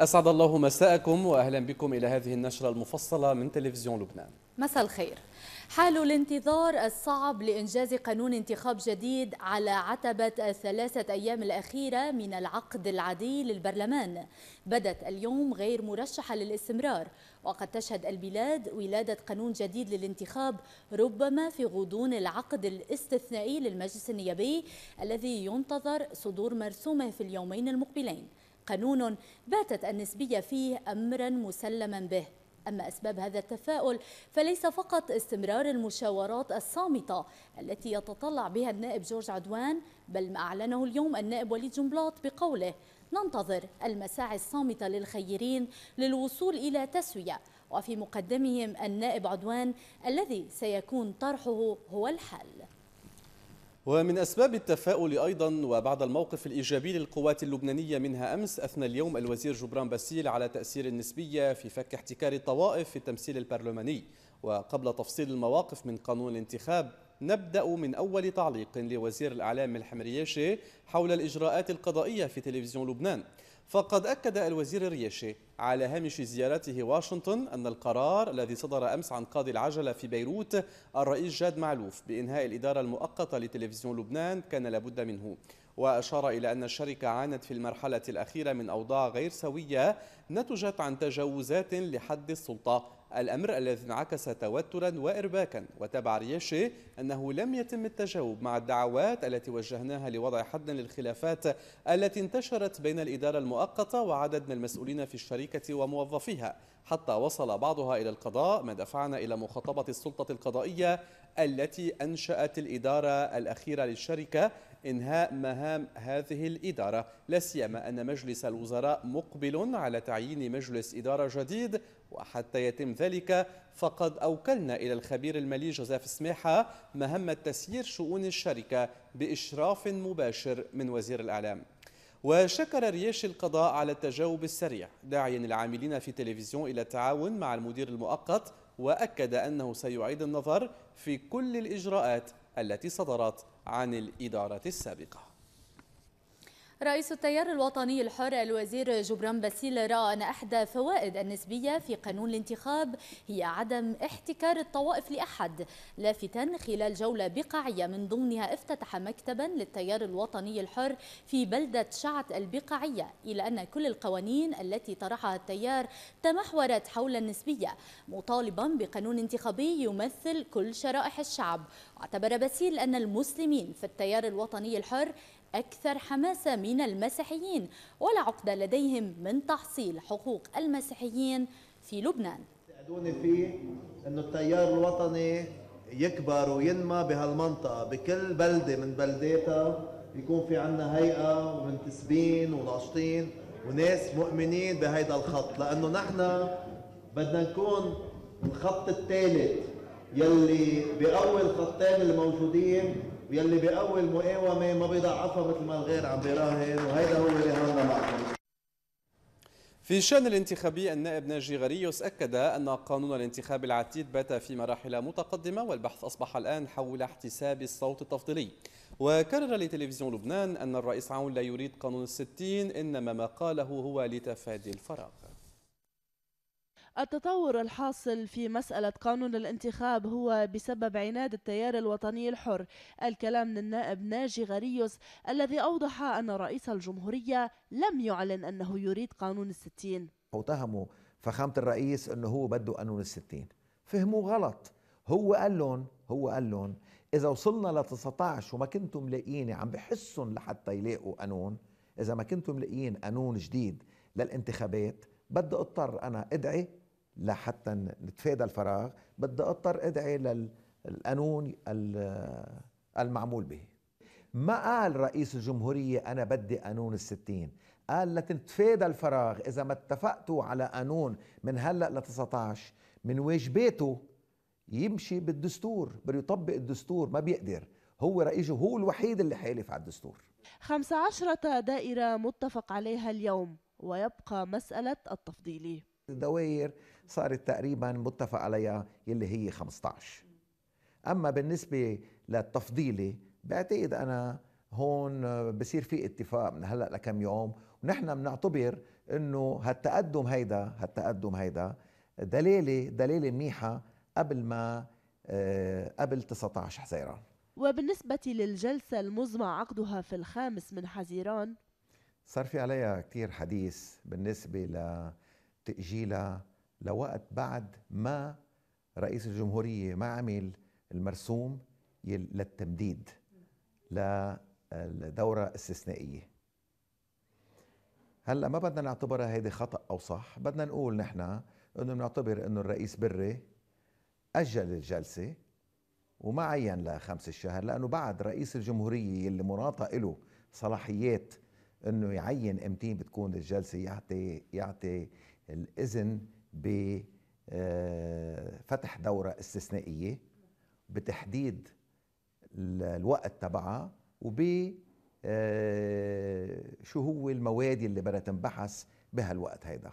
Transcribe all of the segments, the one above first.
أسعد الله مساءكم وأهلا بكم إلى هذه النشرة المفصلة من تلفزيون لبنان مساء الخير حال الانتظار الصعب لإنجاز قانون انتخاب جديد على عتبة الثلاثة أيام الأخيرة من العقد العادي للبرلمان بدت اليوم غير مرشحة للاستمرار وقد تشهد البلاد ولادة قانون جديد للانتخاب ربما في غضون العقد الاستثنائي للمجلس النيابي الذي ينتظر صدور مرسومه في اليومين المقبلين قانون باتت النسبية فيه أمرا مسلما به أما أسباب هذا التفاؤل فليس فقط استمرار المشاورات الصامتة التي يتطلع بها النائب جورج عدوان بل ما أعلنه اليوم النائب وليد جنبلاط بقوله ننتظر المساعي الصامتة للخيرين للوصول إلى تسوية وفي مقدمهم النائب عدوان الذي سيكون طرحه هو الحل ومن أسباب التفاؤل أيضا وبعد الموقف الإيجابي للقوات اللبنانية منها أمس أثنى اليوم الوزير جبران باسيل على تأثير النسبية في فك احتكار الطوائف في التمثيل البرلماني وقبل تفصيل المواقف من قانون الانتخاب نبدأ من أول تعليق لوزير الأعلام ملحم رياشي حول الإجراءات القضائية في تلفزيون لبنان فقد أكد الوزير رياشي على هامش زيارته واشنطن أن القرار الذي صدر أمس عن قاضي العجلة في بيروت الرئيس جاد معلوف بإنهاء الإدارة المؤقتة لتلفزيون لبنان كان لابد منه وأشار إلى أن الشركة عانت في المرحلة الأخيرة من أوضاع غير سوية نتجت عن تجاوزات لحد السلطة الأمر الذي انعكس توترا وإرباكا وتابع ريشي أنه لم يتم التجاوب مع الدعوات التي وجهناها لوضع حد للخلافات التي انتشرت بين الإدارة المؤقتة وعدد من المسؤولين في الشركة وموظفيها حتى وصل بعضها إلى القضاء ما دفعنا إلى مخاطبة السلطة القضائية التي أنشأت الإدارة الأخيرة للشركة إنهاء مهام هذه الإدارة لا سيما أن مجلس الوزراء مقبل على تعيين مجلس إدارة جديد وحتى يتم ذلك فقد أوكلنا إلى الخبير المالي جوزيف سماحة مهمة تسيير شؤون الشركة بإشراف مباشر من وزير الإعلام وشكر رياش القضاء على التجاوب السريع داعيا العاملين في تلفزيون إلى التعاون مع المدير المؤقت وأكد أنه سيعيد النظر في كل الإجراءات التي صدرت عن الإدارة السابقة رئيس التيار الوطني الحر الوزير جبران باسيل رأى أن إحدى فوائد النسبية في قانون الانتخاب هي عدم احتكار الطوائف لأحد لافتا خلال جولة بقعية من ضمنها افتتح مكتبا للتيار الوطني الحر في بلدة شعت البقعية إلى أن كل القوانين التي طرحها التيار تمحورت حول النسبية مطالبا بقانون انتخابي يمثل كل شرائح الشعب واعتبر باسيل أن المسلمين في التيار الوطني الحر أكثر حماسة من المسيحيين ولا عقدة لديهم من تحصيل حقوق المسيحيين في لبنان يساعدوني فيه أنه التيار الوطني يكبر وينمى بهالمنطقة بكل بلدة من بلداتها يكون في عندنا هيئة ومنتسبين وناشطين وناس مؤمنين بهيدا الخط لأنه نحن بدنا نكون الخط الثالث يلي بقوي الخطين الموجودين يلي بأول المقاومه ما بيضعفها مثل ما الغير عم بيراهن وهيدا هو اللي هون معكم في الشان الانتخابي النائب ناجي غريوس أكد أن قانون الانتخاب العتيد بات في مراحل متقدمة والبحث أصبح الآن حول احتساب الصوت التفضيلي وكرر لتلفزيون لبنان أن الرئيس عون لا يريد قانون الستين إنما ما قاله هو لتفادي الفراغ التطور الحاصل في مسألة قانون الانتخاب هو بسبب عناد التيار الوطني الحر الكلام من النائب ناجي غريوس الذي أوضح أن رئيس الجمهورية لم يعلن أنه يريد قانون الستين اتهموا فخامة الرئيس أنه هو بده قانون الستين فهموه غلط هو قال لهم هو قال لهم إذا وصلنا ل 19 وما كنتم لاقيني عم بحسهم لحتى يلاقوا قانون إذا ما كنتم لاقيين قانون جديد للانتخابات بدي اضطر أنا أدعي لحتى نتفادى الفراغ بدي اضطر ادعي للقانون المعمول به ما قال رئيس الجمهورية أنا بدي قانون الستين قال لتتفادى الفراغ إذا ما اتفقتوا على قانون من هلأ ل 19 من واجباته يمشي بالدستور بده يطبق الدستور ما بيقدر هو رئيسه هو الوحيد اللي حالف على الدستور 15 دائرة متفق عليها اليوم ويبقى مسألة التفضيلي الدوائر صارت تقريبا متفق عليها يلي هي 15 اما بالنسبه للتفضيله بعتقد انا هون بصير في اتفاق من هلا لكم يوم ونحن بنعتبر انه هالتقدم هيدا هالتقدم هيدا دلاله دلاله منيحه قبل ما آه، قبل 19 حزيران وبالنسبة للجلسة المزمع عقدها في الخامس من حزيران صار في عليها كتير حديث بالنسبة ل تأجيلها لوقت بعد ما رئيس الجمهورية ما عمل المرسوم للتمديد لدورة استثنائية هلا ما بدنا نعتبرها هيدي خطأ أو صح بدنا نقول نحن أنه نعتبر أنه الرئيس بري أجل الجلسة وما عين لخمس الشهر لأنه بعد رئيس الجمهورية اللي مناطة له صلاحيات أنه يعين امتين بتكون الجلسة يعطي يعطي الاذن بفتح آه، دوره استثنائيه بتحديد الوقت تبعها وب آه، شو هو المواد اللي بدها تنبحث بهالوقت هيدا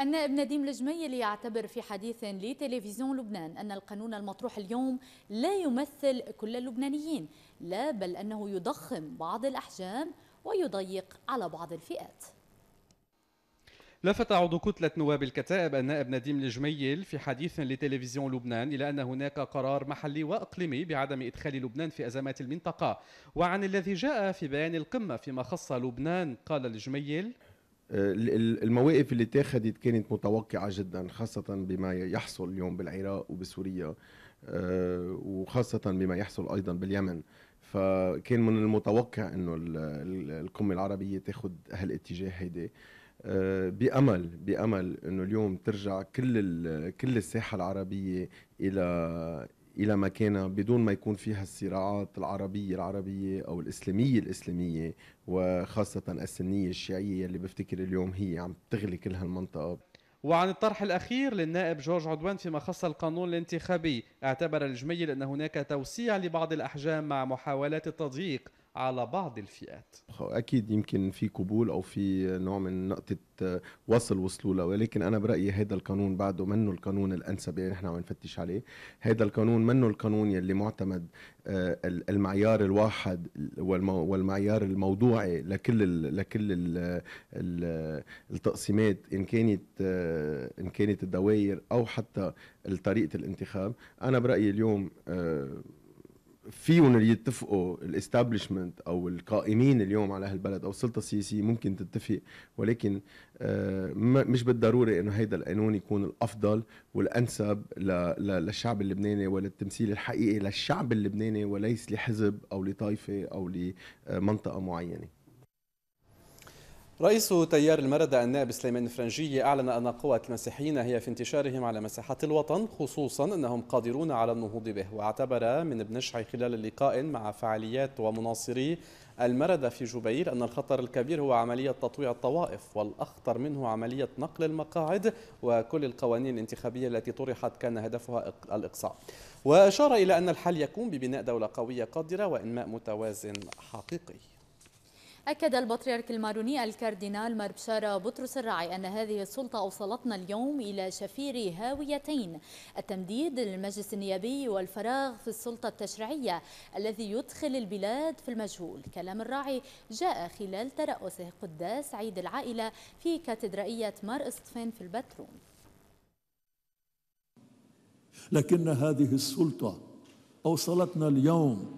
النائب نديم الجميلي يعتبر في حديث لتلفزيون لبنان أن القانون المطروح اليوم لا يمثل كل اللبنانيين لا بل أنه يضخم بعض الأحجام ويضيق على بعض الفئات لفت عضو كتلة نواب الكتائب النائب نديم الجميل في حديث لتلفزيون لبنان إلى أن هناك قرار محلي وإقليمي بعدم إدخال لبنان في أزمات المنطقة وعن الذي جاء في بيان القمة فيما خص لبنان قال الجميل المواقف اللي اتخذت كانت متوقعة جدا خاصة بما يحصل اليوم بالعراق وبسوريا آه، وخاصة بما يحصل أيضا باليمن فكان من المتوقع أنه القمة العربية تاخد هالاتجاه هيدي آه، بامل بامل انه اليوم ترجع كل كل الساحه العربيه الى الى مكانها بدون ما يكون فيها الصراعات العربيه العربيه او الاسلاميه الاسلاميه وخاصه السنيه الشيعيه اللي بفتكر اليوم هي عم تغلي كل هالمنطقه وعن الطرح الأخير للنائب جورج عدوان فيما خص القانون الانتخابي اعتبر الجميل أن هناك توسيع لبعض الأحجام مع محاولات التضييق على بعض الفئات اكيد يمكن في قبول او في نوع من نقطه آه، وصل وصلوا له ولكن انا برايي هذا القانون بعده منه القانون الانسب اللي يعني نحن عم نفتش عليه هذا القانون منه القانون يلي معتمد آه، المعيار الواحد والمعيار الموضوعي لكل الـ لكل الـ التقسيمات ان كانت آه، ان كانت الدوائر او حتى طريقه الانتخاب انا برايي اليوم فيهم اللي يتفقوا الاستابلشمنت او القائمين اليوم على هالبلد او السلطه السياسيه ممكن تتفق ولكن آه، مش بالضروره انه هيدا القانون يكون الافضل والانسب للشعب اللبناني وللتمثيل الحقيقي للشعب اللبناني وليس لحزب او لطائفه او لمنطقه معينه رئيس تيار المردة النائب سليمان فرنجي أعلن أن قوة المسيحيين هي في انتشارهم على مساحات الوطن خصوصا أنهم قادرون على النهوض به واعتبر من ابن خلال اللقاء مع فعاليات ومناصري المردة في جبيل أن الخطر الكبير هو عملية تطويع الطوائف والأخطر منه عملية نقل المقاعد وكل القوانين الانتخابية التي طرحت كان هدفها الإقصاء وأشار إلى أن الحل يكون ببناء دولة قوية قادرة وإنماء متوازن حقيقي أكد البطريرك الماروني الكاردينال ماربشارا بطرس الراعي أن هذه السلطة أوصلتنا اليوم إلى شفير هاويتين التمديد للمجلس النيابي والفراغ في السلطة التشريعية الذي يدخل البلاد في المجهول كلام الراعي جاء خلال ترأسه قداس عيد العائلة في كاتدرائية مار استفين في البترون لكن هذه السلطة أوصلتنا اليوم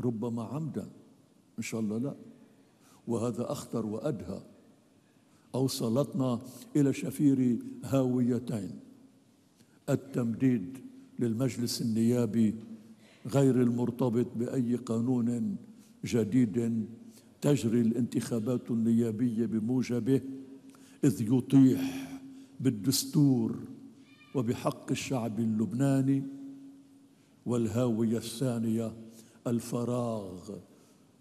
ربما عمدا إن شاء الله لا وهذا أخطر وأدهى أوصلتنا إلى شفير هاويتين التمديد للمجلس النيابي غير المرتبط بأي قانون جديد تجري الانتخابات النيابية بموجبه إذ يطيح بالدستور وبحق الشعب اللبناني والهاوية الثانية الفراغ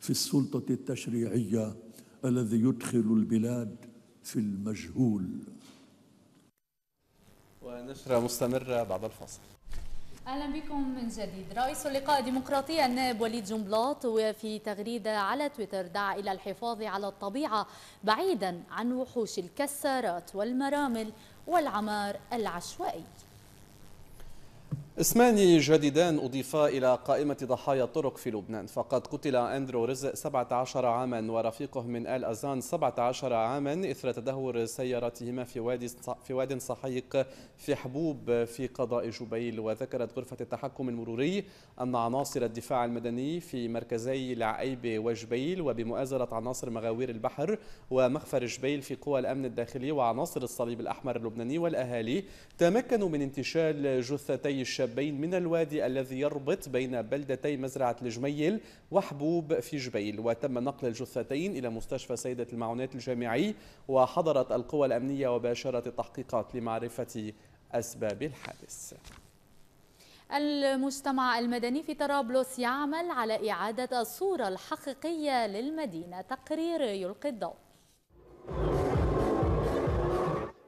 في السلطة التشريعية الذي يدخل البلاد في المجهول ونشرة مستمرة بعد الفاصل اهلا بكم من جديد رئيس اللقاء الديمقراطي النائب وليد جنبلاط وفي تغريده على تويتر دعا الى الحفاظ على الطبيعه بعيدا عن وحوش الكسارات والمرامل والعمار العشوائي اسمان جديدان أضيفا إلى قائمة ضحايا الطرق في لبنان فقد قتل أندرو رزق 17 عاما ورفيقه من آل أزان 17 عاما إثر تدهور سيارتهما في وادي في واد صحيق في حبوب في قضاء جبيل وذكرت غرفة التحكم المروري أن عناصر الدفاع المدني في مركزي العقيبة وجبيل وبمؤازرة عناصر مغاوير البحر ومخفر جبيل في قوى الأمن الداخلي وعناصر الصليب الأحمر اللبناني والأهالي تمكنوا من انتشال جثتي الشاب شابين من الوادي الذي يربط بين بلدتي مزرعة الجميل وحبوب في جبيل وتم نقل الجثتين إلى مستشفى سيدة المعونات الجامعي وحضرت القوى الأمنية وباشرت التحقيقات لمعرفة أسباب الحادث المجتمع المدني في طرابلس يعمل على إعادة الصورة الحقيقية للمدينة تقرير يلقي الضوء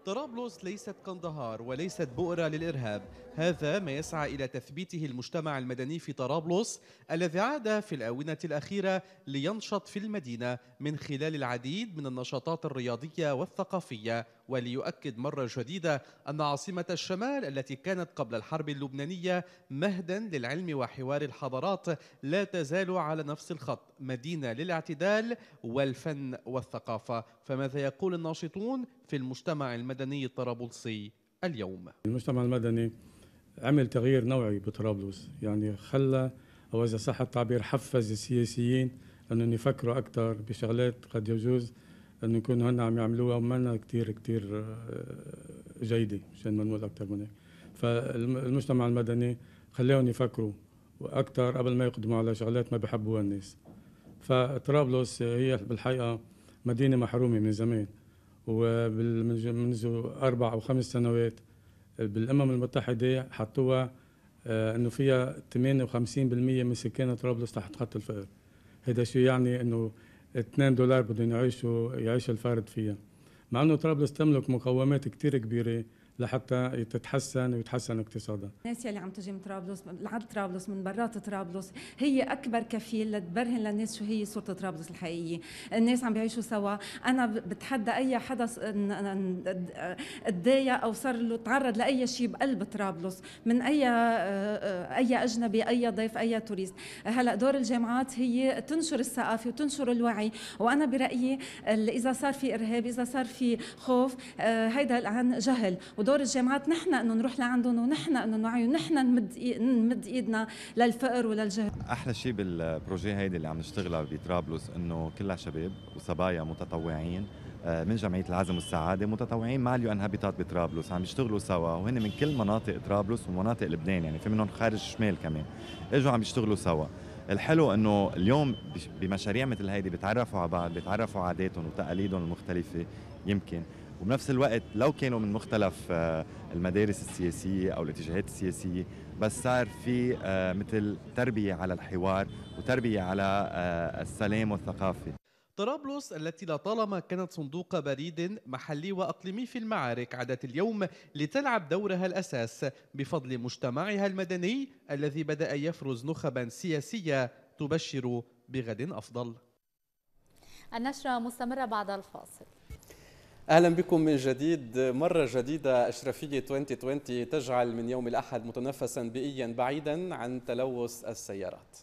طرابلس ليست قندهار وليست بؤرة للإرهاب هذا ما يسعى إلى تثبيته المجتمع المدني في طرابلس الذي عاد في الآونة الأخيرة لينشط في المدينة من خلال العديد من النشاطات الرياضية والثقافية وليؤكد مرة جديدة أن عاصمة الشمال التي كانت قبل الحرب اللبنانية مهدا للعلم وحوار الحضارات لا تزال على نفس الخط مدينة للاعتدال والفن والثقافة فماذا يقول الناشطون في المجتمع المدني الطرابلسي اليوم المجتمع المدني عمل تغيير نوعي بطرابلس يعني خلى أو إذا صح التعبير حفز السياسيين أنهم يفكروا أكثر بشغلات قد يجوز انه يكونوا هن عم يعملوها ومانا كثير كثير آه، جيده مشان ما نقول اكثر من هيك فالمجتمع المدني خليهم يفكروا واكثر قبل ما يقدموا على شغلات ما بحبوها الناس فطرابلس هي بالحقيقه مدينه محرومه من زمان ومنذ اربع او خمس سنوات بالامم المتحده حطوها آه، انه فيها 58% من سكان طرابلس تحت خط الفقر هذا شو يعني انه 2 دولار بدهم يعيشوا يعيش الفرد فيها مع انه طرابلس تملك مقومات كتير كبيره لحتى تتحسن ويتحسن اقتصادها الناس يلي عم تجي من طرابلس لعند طرابلس من برات طرابلس هي اكبر كفيل لتبرهن للناس شو هي صوره طرابلس الحقيقيه الناس عم بيعيشوا سوا انا بتحدى اي حدا اتضايق او صار له تعرض لاي شيء بقلب طرابلس من اي آه، آه، اي اجنبي اي ضيف اي توريست هلا دور الجامعات هي تنشر الثقافه وتنشر الوعي وانا برايي اذا صار في ارهاب اذا صار في خوف آه، هيدا عن جهل ودور الجامعات نحن انه نروح لعندهم ونحن انه نوعي ونحن نمد نمد ايدنا للفقر وللجهل احلى شيء بالبروجي هيدي اللي عم نشتغلها بطرابلس انه كلها شباب وصبايا متطوعين آه، من جمعية العزم والسعادة متطوعين مع اليو ان هابيتات بطرابلس عم يشتغلوا سوا وهن من كل مناطق طرابلس ومناطق لبنان يعني في منهم خارج الشمال كمان اجوا عم يشتغلوا سوا الحلو انه اليوم بمشاريع مثل هيدي بيتعرفوا على بعض بيتعرفوا على عاداتهم وتقاليدهم المختلفة يمكن وبنفس الوقت لو كانوا من مختلف آه، المدارس السياسية أو الاتجاهات السياسية بس صار في آه، مثل تربية على الحوار وتربية على آه، السلام والثقافة طرابلس التي لطالما كانت صندوق بريد محلي واقليمي في المعارك عادت اليوم لتلعب دورها الاساس بفضل مجتمعها المدني الذي بدا يفرز نخبا سياسيه تبشر بغد افضل. النشره مستمره بعد الفاصل. اهلا بكم من جديد مره جديده اشرفيه 2020 تجعل من يوم الاحد متنفسا بيئيا بعيدا عن تلوث السيارات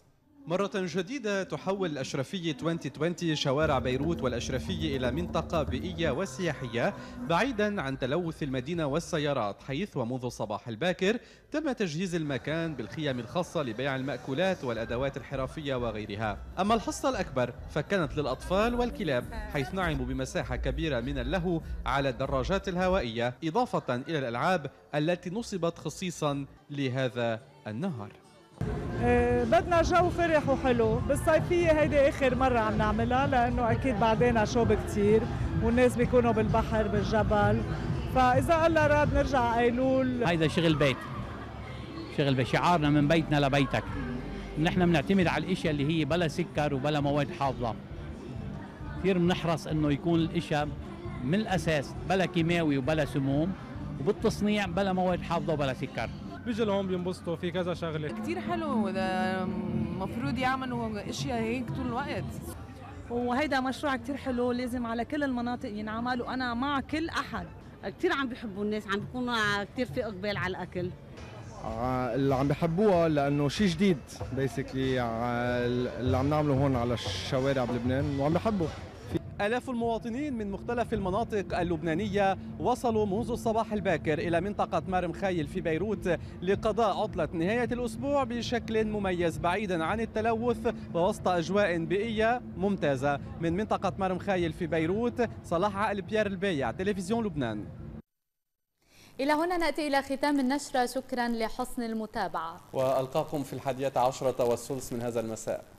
مرة جديدة تحول الأشرفية 2020 شوارع بيروت والأشرفية إلى منطقة بيئية وسياحية بعيدا عن تلوث المدينة والسيارات حيث ومنذ الصباح الباكر تم تجهيز المكان بالخيام الخاصة لبيع المأكولات والأدوات الحرفية وغيرها أما الحصة الأكبر فكانت للأطفال والكلاب حيث نعموا بمساحة كبيرة من اللهو على الدراجات الهوائية إضافة إلى الألعاب التي نصبت خصيصا لهذا النهار بدنا جو فرح وحلو بالصيفية هيدي آخر مرة عم نعملها لأنه أكيد بعدين شوب كتير والناس بيكونوا بالبحر بالجبل فإذا الله راد نرجع أيلول هيدا شغل بيت شغل بيت شعارنا من بيتنا لبيتك نحن بنعتمد على الاشياء اللي هي بلا سكر وبلا مواد حافظه كثير بنحرص انه يكون الاشياء من الاساس بلا كيماوي وبلا سموم وبالتصنيع بلا مواد حافظه وبلا سكر بيجي لهون بينبسطوا في كذا شغله كثير حلو المفروض يعملوا اشياء هيك طول الوقت وهيدا مشروع كثير حلو لازم على كل المناطق ينعمل وانا مع كل احد كثير عم بيحبوا الناس عم بيكونوا كثير في اقبال على الاكل آه، اللي عم بحبوها لانه شيء جديد بيسكلي آه، اللي عم نعمله هون على الشوارع بلبنان وعم بحبه آلاف المواطنين من مختلف المناطق اللبنانية وصلوا منذ الصباح الباكر إلى منطقة مارم خايل في بيروت لقضاء عطلة نهاية الأسبوع بشكل مميز بعيدا عن التلوث ووسط أجواء بيئية ممتازة من منطقة مارم خايل في بيروت صلاح عقل بيير البيع تلفزيون لبنان إلى هنا نأتي إلى ختام النشرة شكرا لحسن المتابعة وألقاكم في الحادية عشرة والثلث من هذا المساء